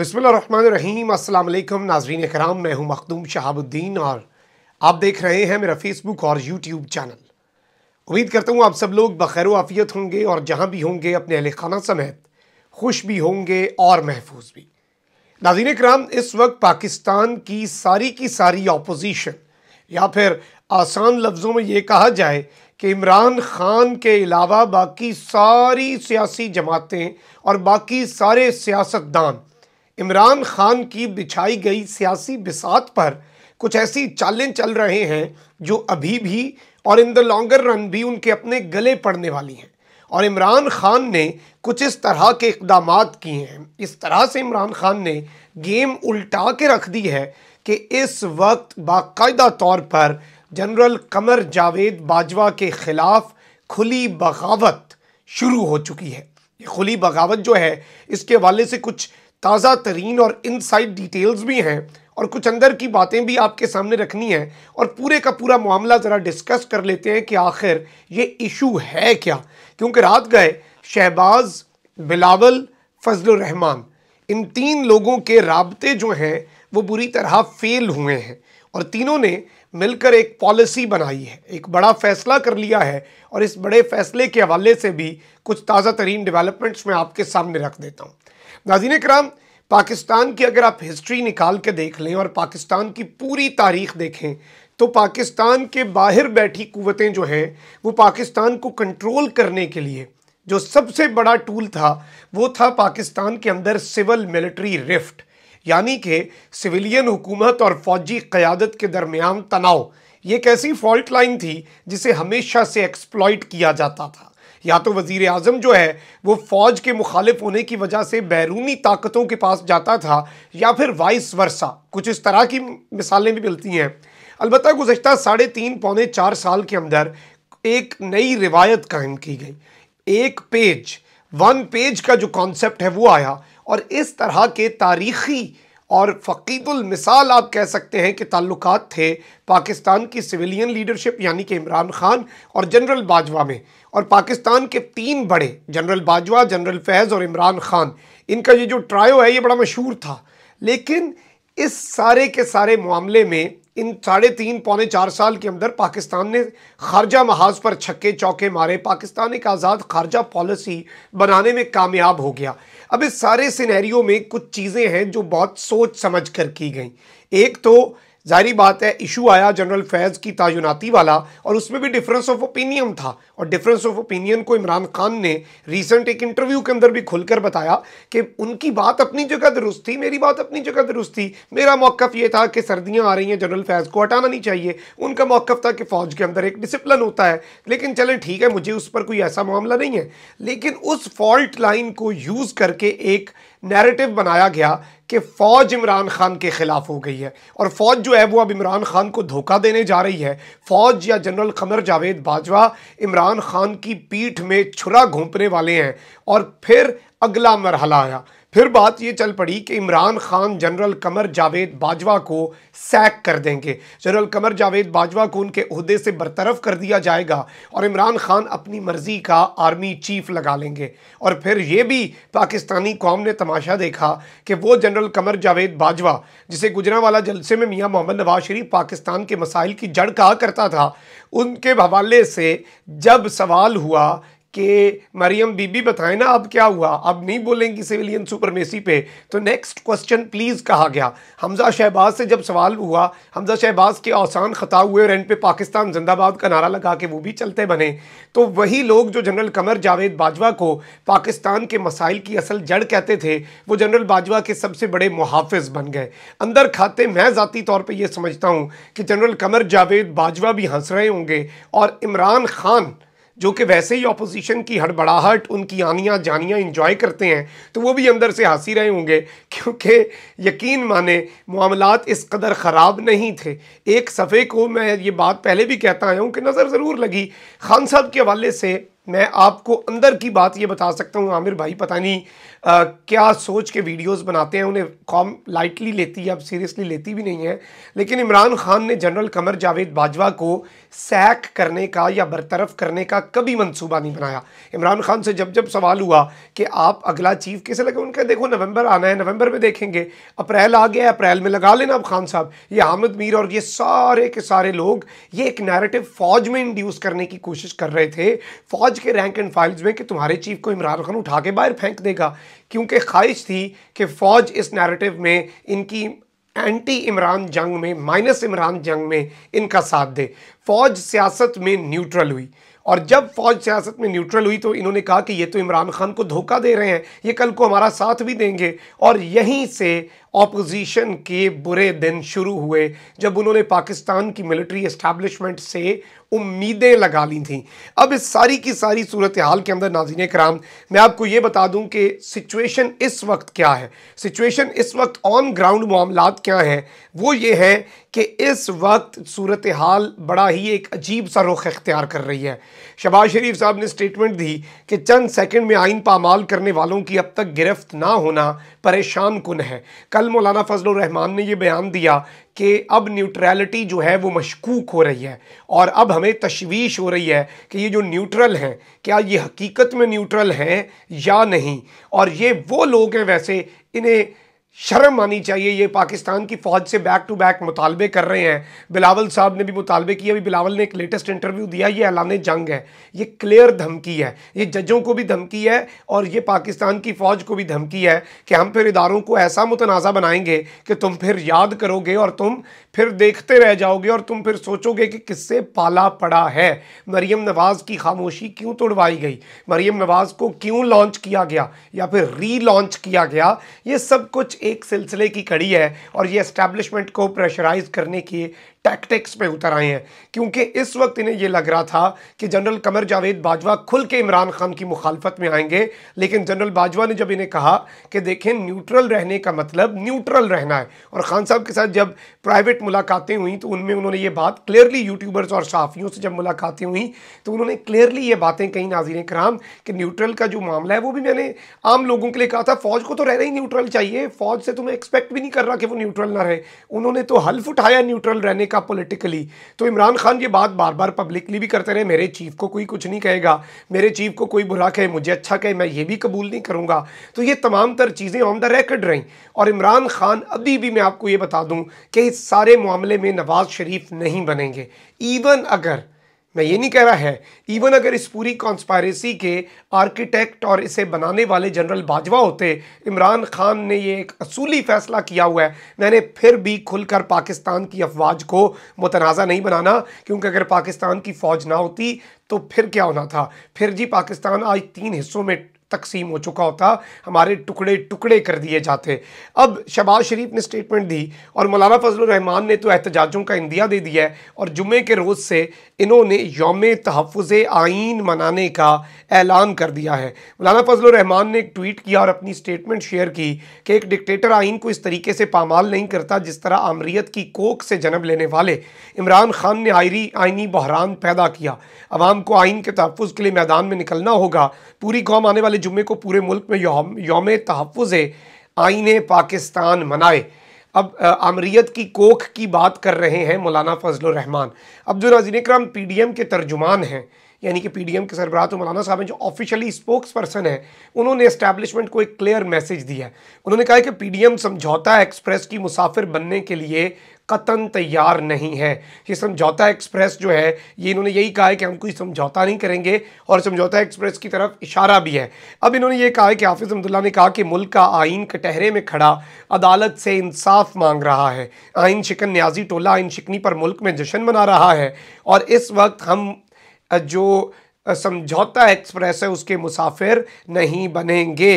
बसमीम अल्लाम नाजरीन कराम मैं हूँ मखदूम शहाबुद्दीन और आप देख रहे हैं मेरा फेसबुक और यूट्यूब चैनल उम्मीद करता हूँ आप सब लोग बखैर आफियत होंगे और जहाँ भी होंगे अपने अहल खाना समेत खुश भी होंगे और महफूज भी नाजीन कराम इस वक्त पाकिस्तान की सारी की सारी अपोजिशन या फिर आसान लफ्ज़ों में ये कहा जाए कि इमरान ख़ान के अलावा बाकी सारी सियासी जमातें और बाकी सारे सियासतदान इमरान खान की बिछाई गई सियासी बिसात पर कुछ ऐसी चालें चल रहे हैं जो अभी भी और इन द लॉन्गर रन भी उनके अपने गले पड़ने वाली हैं और इमरान खान ने कुछ इस तरह के इकदाम किए हैं इस तरह से इमरान खान ने गेम उल्टा के रख दी है कि इस वक्त बाकायदा तौर पर जनरल कमर जावेद बाजवा के ख़िलाफ़ खुली बगावत शुरू हो चुकी है ये खुली बगावत जो है इसके हवाले से कुछ ताज़ा तरीन और इनसाइड डिटेल्स भी हैं और कुछ अंदर की बातें भी आपके सामने रखनी है और पूरे का पूरा मामला ज़रा डिस्कस कर लेते हैं कि आखिर ये इशू है क्या क्योंकि रात गए शहबाज बिलावल फजलरहमान इन तीन लोगों के रबते जो हैं वो बुरी तरह फेल हुए हैं और तीनों ने मिलकर एक पॉलिसी बनाई है एक बड़ा फैसला कर लिया है और इस बड़े फैसले के हवाले से भी कुछ ताज़ा तरीन डेवलपमेंट्स मैं आपके सामने रख देता हूँ नाजीन कराम पाकिस्तान की अगर आप हिस्ट्री निकाल के देख लें और पाकिस्तान की पूरी तारीख देखें तो पाकिस्तान के बाहर बैठी कुतें जो हैं वो पाकिस्तान को कंट्रोल करने के लिए जो सबसे बड़ा टूल था वो था पाकिस्तान के अंदर सिविल मिलिट्री रिफ्ट यानी कि सिविलियन हुकूमत और फौजी क़्यादत के दरमियान तनाव ये एक ऐसी फॉल्ट लाइन थी जिसे हमेशा से एक्सप्लॉइट किया जाता था या तो वज़ी अजम जो है वो फ़ौज के मुखालिफ होने की वजह से बैरूनी ताकतों के पास जाता था या फिर वाइस वर्षा कुछ इस तरह की मिसालें भी मिलती हैं अलबत् गुजशत साढ़े तीन पौने चार साल के अंदर एक नई रिवायत कायम की गई एक पेज वन पेज का जो कॉन्सेप्ट है वो आया और इस तरह के तारीख़ी और फ़कीदुल मिसाल आप कह सकते हैं कि ताल्लुक थे पाकिस्तान की सिविलियन लीडरशिप यानी कि इमरान खान और जनरल बाजवा में और पाकिस्तान के तीन बड़े जनरल बाजवा जनरल फैज़ और इमरान खान इनका ये जो ट्रायो है ये बड़ा मशहूर था लेकिन इस सारे के सारे मामले में इन साढ़े तीन पौने चार साल के अंदर पाकिस्तान ने खारजा महाज पर छक्के चौके मारे पाकिस्तान एक आज़ाद खारजा पॉलिसी बनाने में कामयाब हो गया अब इस सारे सिनेरियो में कुछ चीज़ें हैं जो बहुत सोच समझ कर की गई एक तो जाहरी बात है इशू आया जनरल फैज़ की तयनती वाला और उसमें भी डिफरेंस ऑफ ओपिनियन था और डिफरेंस ऑफ ओपिनियन को इमरान खान ने रिसेंट एक इंटरव्यू के अंदर भी खुलकर बताया कि उनकी बात अपनी जगह दुरुस्त थी मेरी बात अपनी जगह दुरुस्त थी मेरा मौक़ ये था कि सर्दियाँ आ रही हैं जनरल फैज़ को हटाना नहीं चाहिए उनका मौक़ था कि फ़ौज के अंदर एक डिसिप्लिन होता है लेकिन चले ठीक है मुझे उस पर कोई ऐसा मामला नहीं है लेकिन उस फॉल्ट लाइन को यूज़ करके एक नैरेटिव बनाया गया कि फ़ौज इमरान खान के ख़िलाफ़ हो गई है और फ़ौज जो है वो अब इमरान खान को धोखा देने जा रही है फ़ौज या जनरल कमर जावेद बाजवा इमरान खान की पीठ में छुरा घोंपने वाले हैं और फिर अगला मरहला आया फिर बात ये चल पड़ी कि इमरान खान जनरल कमर जावेद बाजवा को सैक कर देंगे जनरल कमर जावेद बाजवा को उनके अहदे से बरतरफ कर दिया जाएगा और इमरान खान अपनी मर्ज़ी का आर्मी चीफ लगा लेंगे और फिर ये भी पाकिस्तानी कौम ने तमाशा देखा कि वो जनरल कमर जावेद बाजवा जिसे गुजरा वाला जलसे में मियाँ मोहम्मद नवाज शरीफ पाकिस्तान के मसाइल की जड़ कहा करता था उनके हवाले से जब सवाल हुआ कि मरियम बीबी बताएं ना अब क्या हुआ अब नहीं बोलेंगी सिविलियन सुपरमेसी पे तो नेक्स्ट क्वेश्चन प्लीज़ कहा गया हमजा शहबाज से जब सवाल हुआ हमजा शहबाज के औसान ख़ता हुए और एंड पे पाकिस्तान जिंदाबाद का नारा लगा के वो भी चलते बने तो वही लोग जो जनरल कमर जावेद बाजवा को पाकिस्तान के मसाइल की असल जड़ कहते थे वो जनरल बाजवा के सबसे बड़े मुहाफ़ बन गए अंदर खाते मैं ज़ाती तौर पर यह समझता हूँ कि जनरल कमर जावेद बाजवा भी हंस रहे होंगे और इमरान खान जो कि वैसे ही अपोजिशन की हड़बड़ाहट उनकी आनिया जानिया इंजॉय करते हैं तो वो भी अंदर से हंसी रहे होंगे क्योंकि यकीन माने मामला इस कदर ख़राब नहीं थे एक सफ़े को मैं ये बात पहले भी कहता आया हूँ कि नज़र ज़रूर लगी खान साहब के हवाले से मैं आपको अंदर की बात ये बता सकता हूँ आमिर भाई पता नहीं आ, क्या सोच के वीडियोस बनाते हैं उन्हें कॉम लाइटली लेती है अब सीरियसली लेती भी नहीं है लेकिन इमरान खान ने जनरल कमर जावेद बाजवा को सैक करने का या बरतरफ करने का कभी मंसूबा नहीं बनाया इमरान खान से जब जब सवाल हुआ कि आप अगला चीफ कैसे लगे उनका देखो नवंबर आना है नवंबर में देखेंगे अप्रैल आ गया अप्रैल में लगा लेना अब खान साहब ये हामिद मीर और ये सारे के सारे लोग ये एक नैरेटिव फ़ौज में इंड्यूस करने की कोशिश कर रहे थे फ़ौज के रैंक एंड फाइल्स में कि तुम्हारे चीफ को इमरान खान उठा के बाहर फेंक देगा क्योंकि ख्वाहिश थी कि फ़ौज इस नैरेटिव में इनकी एंटी इमरान जंग में माइनस इमरान जंग में इनका साथ दे फ़ौज सियासत में न्यूट्रल हुई और जब फौज सियासत में न्यूट्रल हुई तो इन्होंने कहा कि ये तो इमरान खान को धोखा दे रहे हैं ये कल को हमारा साथ भी देंगे और यहीं से ऑपोजिशन के बुरे दिन शुरू हुए जब उन्होंने पाकिस्तान की मिलिट्री एस्टैब्लिशमेंट से उम्मीदें लगा ली थी अब इस सारी की सारी सूरत हाल के अंदर नाजीन कराम मैं आपको ये बता दूं कि सिचुएशन इस वक्त क्या है सिचुएशन इस वक्त ऑन ग्राउंड मामला क्या हैं वो ये है कि इस वक्त सूरत हाल बड़ा ही एक अजीब सा रुख अख्तियार कर रही है शबाज शरीफ साहब ने स्टेटमेंट दी कि चंद सेकंड में आइन पामाल करने वालों की अब तक गिरफ्त ना होना परेशान कन है कल मौलाना फजल रहमान ने यह बयान दिया कि अब न्यूट्रलिटी जो है वो मशकूक हो रही है और अब हमें तशवीश हो रही है कि ये जो न्यूट्रल हैं क्या ये हकीकत में न्यूट्रल हैं या नहीं और ये वो लोग हैं वैसे इन्हें शर्म आनी चाहिए ये पाकिस्तान की फ़ौज से बैक टू बैक मुतालबे कर रहे हैं बिलावल साहब ने भी मुतालबे किया अभी बिलावल ने एक लेटेस्ट इंटरव्यू दिया ये ऐलान जंग है ये क्लियर धमकी है ये जजों को भी धमकी है और ये पाकिस्तान की फ़ौज को भी धमकी है कि हम फिर इदारों को ऐसा मुतनाज़ा बनाएंगे कि तुम फिर याद करोगे और तुम फिर देखते रह जाओगे और तुम फिर सोचोगे कि किससे पाला पड़ा है मरीम नवाज़ की खामोशी क्यों तोड़वाई गई मरीम नवाज़ को क्यों लॉन्च किया गया या फिर री लॉन्च किया गया ये सब कुछ एक सिलसिले की कड़ी है और ये एस्टेब्लिशमेंट को प्रेशराइज करने की टैक्टिक्स पे उतर आए हैं क्योंकि इस वक्त इन्हें यह लग रहा था कि जनरल कमर जावेद बाजवा खुल के इमरान खान की मुखालफत में आएंगे लेकिन जनरल बाजवा ने जब इन्हें कहा कि देखें न्यूट्रल रहने का मतलब न्यूट्रल रहना है और खान साहब के साथ जब प्राइवेट मुलाकातें हुई तो उनमें उन्होंने ये बात क्लियरली यूट्यूबर्स और साफियों से जब मुलाकातें हुई तो उन्होंने क्लियरली ये बातें कहीं नाजिर कराम कि न्यूट्रल का जो मामला है वो भी मैंने आम लोगों के लिए कहा था फ़ौज को तो रहना ही न्यूट्रल चाहिए फ़ौज से तो मैं एक्सपेक्ट भी नहीं कर रहा कि वो न्यूट्रल ना रहे उन्होंने तो हल्फ उठाया न्यूट्रल रहने अमेरिका पॉलिटिकली तो इमरान खान ये बात बार बार पब्लिकली भी करते रहे मेरे चीफ को कोई कुछ नहीं कहेगा मेरे चीफ को कोई बुरा कहे मुझे अच्छा कहे मैं ये भी कबूल नहीं करूँगा तो ये तमाम तर चीज़ें ऑन द रेकर्ड रहीं और इमरान खान अभी भी मैं आपको ये बता दूँ कि इस सारे मामले में नवाज़ शरीफ नहीं बनेंगे इवन अगर मैं ये नहीं कह रहा है इवन अगर इस पूरी कॉन्स्पायरेसी के आर्किटेक्ट और इसे बनाने वाले जनरल बाजवा होते इमरान खान ने ये एक असूली फैसला किया हुआ है मैंने फिर भी खुलकर पाकिस्तान की अफवाज को मुतनाज़ा नहीं बनाना क्योंकि अगर पाकिस्तान की फ़ौज ना होती तो फिर क्या होना था फिर जी पाकिस्तान आज तीन हिस्सों में तकसीम हो चुका होता हमारे टुकड़े टुकड़े कर दिए जाते अब शबाज़ शरीफ ने स्टेटमेंट दी और मौलाना फजल रहमान ने तो एहतजाजों का इंदिया दे दिया है और जुमे के रोज़ से इन्होंने योम तहफ़ आइन मनाने का ऐलान कर दिया है मौलाना फजल रहमान ने एक ट्वीट किया और अपनी स्टेटमेंट शेयर की कि एक डिक्टेटर आइन को इस तरीके से पामाल नहीं करता जिस तरह आमरीत की कोख से जन्म लेने वाले इमरान खान ने आयरी आइनी बहरान पैदा किया आवाम को आइन के तहफ़ के लिए मैदान में निकलना होगा पूरी कौम आने वाले जुमे को पूरे मुल्क में योम योम तहफ़ आइन पाकिस्तान मनाए अब आमरीत की कोख की बात कर रहे हैं मौलाना फजल रहमान अब जो नाजीन कराम पी डी एम के तर्जुमान हैं यानी कि पी डी एम के सरबरा तो मौलाना साहब हैं जो ऑफिशियली स्पोक्स पर्सन है उन्होंने इस्टेबलिशमेंट को एक क्लियर मैसेज दिया है उन्होंने कहा है कि P D M Samjhauta express की मुसाफिर बनने के लिए कतन तैयार नहीं है ये समझौता एक्सप्रेस जो है ये इन्होंने यही कहा है कि हम कोई समझौता नहीं करेंगे और समझौता एक्सप्रेस की तरफ इशारा भी है अब इन्होंने ये कहा है कि हाफिज़ अब्दुल्ला ने कहा कि मुल्क का आइन कटहरे में खड़ा अदालत से इंसाफ मांग रहा है आइन शिकन न्याजी टोला आइन शिकनी पर मुल्क में जश्न मना रहा है और इस वक्त हम जो समझौता एक्सप्रेस है उसके मुसाफिर नहीं बनेंगे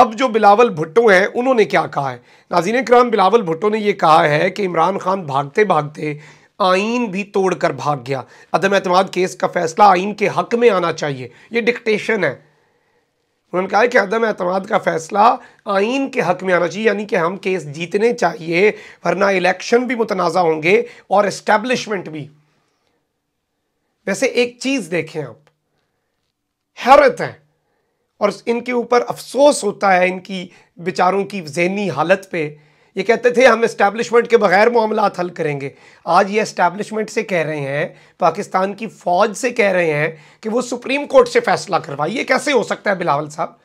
अब जो बिलावल भुट्टो हैं उन्होंने क्या कहा है नाजीन कराम बिलावल भुट्टो ने यह कहा है कि इमरान खान भागते भागते आइन भी तोड़कर भाग गया अदम अतमाद केस का फैसला आइन के हक में आना चाहिए यह डिक्टेशन है उन्होंने कहा कि अदम अतमाद का फैसला आइन के हक में आना चाहिए यानी कि हम केस जीतने चाहिए वरना इलेक्शन भी मुतनाज़ा होंगे और इस्टेब्लिशमेंट भी वैसे एक चीज़ देखें आप हैरत है और इनके ऊपर अफसोस होता है इनकी बेचारों की जहनी हालत पे ये कहते थे हम इस्टेबलिशमेंट के बगैर मामला हल करेंगे आज ये इस्टेबलिशमेंट से कह रहे हैं पाकिस्तान की फ़ौज से कह रहे हैं कि वो सुप्रीम कोर्ट से फैसला करवाए ये कैसे हो सकता है बिलावल साहब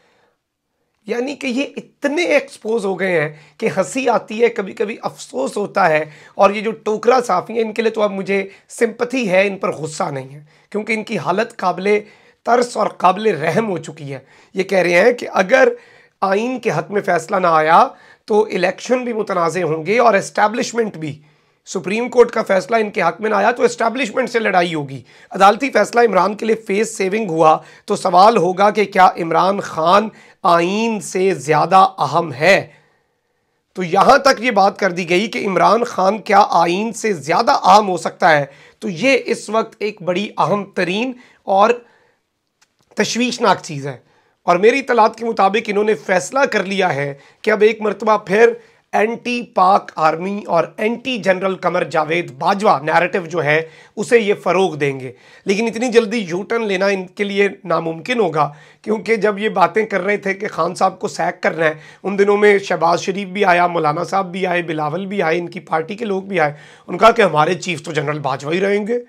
यानी कि ये इतने एक्सपोज हो गए हैं कि हंसी आती है कभी कभी अफसोस होता है और ये जो टोकरा साफ़ी हैं इनके लिए तो अब मुझे सिंपथी है इन पर गुस्सा नहीं है क्योंकि इनकी हालत काबिल तर्स और काबिल रहम हो चुकी है ये कह रहे हैं कि अगर आइन के हक में फ़ैसला ना आया तो इलेक्शन भी मुतनाज़ होंगे और इस्टेबलिशमेंट भी सुप्रीम कोर्ट का फैसला इनके हक में ना आया तो इस्टेबलिशमेंट से लड़ाई होगी अदालती फैसला इमरान के लिए फेस सेविंग हुआ तो सवाल होगा कि क्या इमरान खान आइन से ज़्यादा अहम है तो यहाँ तक ये बात कर दी गई कि इमरान खान क्या आइन से ज़्यादा अहम हो सकता है तो ये इस वक्त एक बड़ी अहम तरीन और तशवीशनाक चीज़ है और मेरी तलात के मुताबिक इन्होंने फैसला कर लिया है कि अब एक मरतबा फिर एंटी पाक आर्मी और anti general Qamar Javed Bajwa narrative जो है उसे ये फ़रोग देंगे लेकिन इतनी जल्दी यूटर्न लेना इनके लिए नामुमकिन होगा क्योंकि जब ये बातें कर रहे थे कि खान साहब को सैक करना है उन दिनों में शहबाज शरीफ भी आया मौलाना साहब भी आए बिलावल भी आए इनकी पार्टी के लोग भी आए उनका कि हमारे चीफ तो जनरल बाजवा ही रहेंगे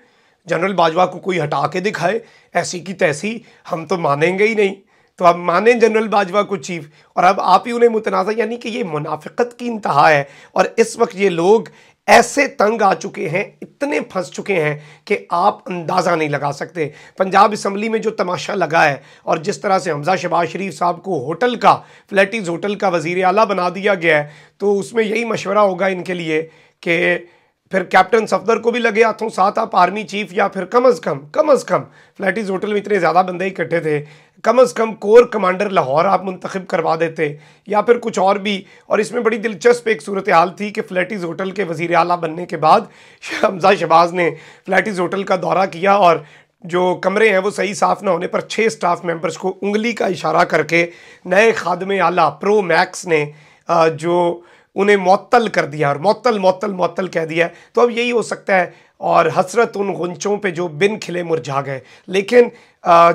जनरल बाजवा को कोई हटा के दिखाए ऐसी की तैसी हम तो मानेंगे ही नहीं तो अब माने जनरल बाजवा को चीफ और अब आप ही उन्हें मुतनाज़ा यानी कि ये मुनाफ़त की इंतहा है और इस वक्त ये लोग ऐसे तंग आ चुके हैं इतने फंस चुके हैं कि आप अंदाज़ा नहीं लगा सकते पंजाब असम्बली में जो तमाशा लगा है और जिस तरह से हमजा शबाज शरीफ साहब को होटल का फ्लैटीज होटल का वज़ी अला बना दिया गया है तो उसमें यही मशवरा होगा इनके लिए कि फिर कैप्टन सफदर को भी लगे हाथों साथ आप आर्मी चीफ या फिर कम अज़ कम कम अज़ कम फ्लैटिस होटल में इतने ज़्यादा बंदे इकट्ठे थे कम अज़ कम कोर कमांडर लाहौर आप मुंतखब करवा देते या फिर कुछ और भी और इसमें बड़ी दिलचस्प एक सूरत हाल थी कि फ्लैटिस होटल के वज़ी अला बनने के बाद हमजा शहबाज ने फ्लैटिस होटल का दौरा किया और जो कमरे हैं वो सही साफ़ ना होने पर छः स्टाफ मेम्बर्स को उंगली का इशारा करके नए खादम आला प्रो मैक्स ने जो उन्हें मअतल कर दिया और मअतल मअतल मअतल कह दिया तो अब यही हो सकता है और हसरत उन गुंचों पे जो बिन खिले मुरझा गए लेकिन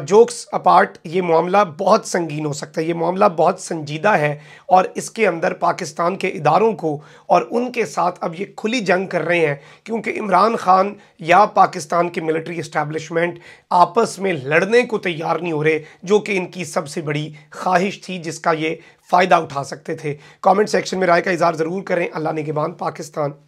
जोक्स अपार्ट ये मामला बहुत संगीन हो सकता है ये मामला बहुत संजीदा है और इसके अंदर पाकिस्तान के इदारों को और उनके साथ अब ये खुली जंग कर रहे हैं क्योंकि इमरान ख़ान या पाकिस्तान के मिलिट्री इस्टेबलिशमेंट आपस में लड़ने को तैयार नहीं हो रहे जो कि इनकी सबसे बड़ी ख्वाहिश थी जिसका ये फ़ायदा उठा सकते थे कमेंट सेक्शन में राय का इजहार ज़रूर करें अल्लाह ने के पाकिस्तान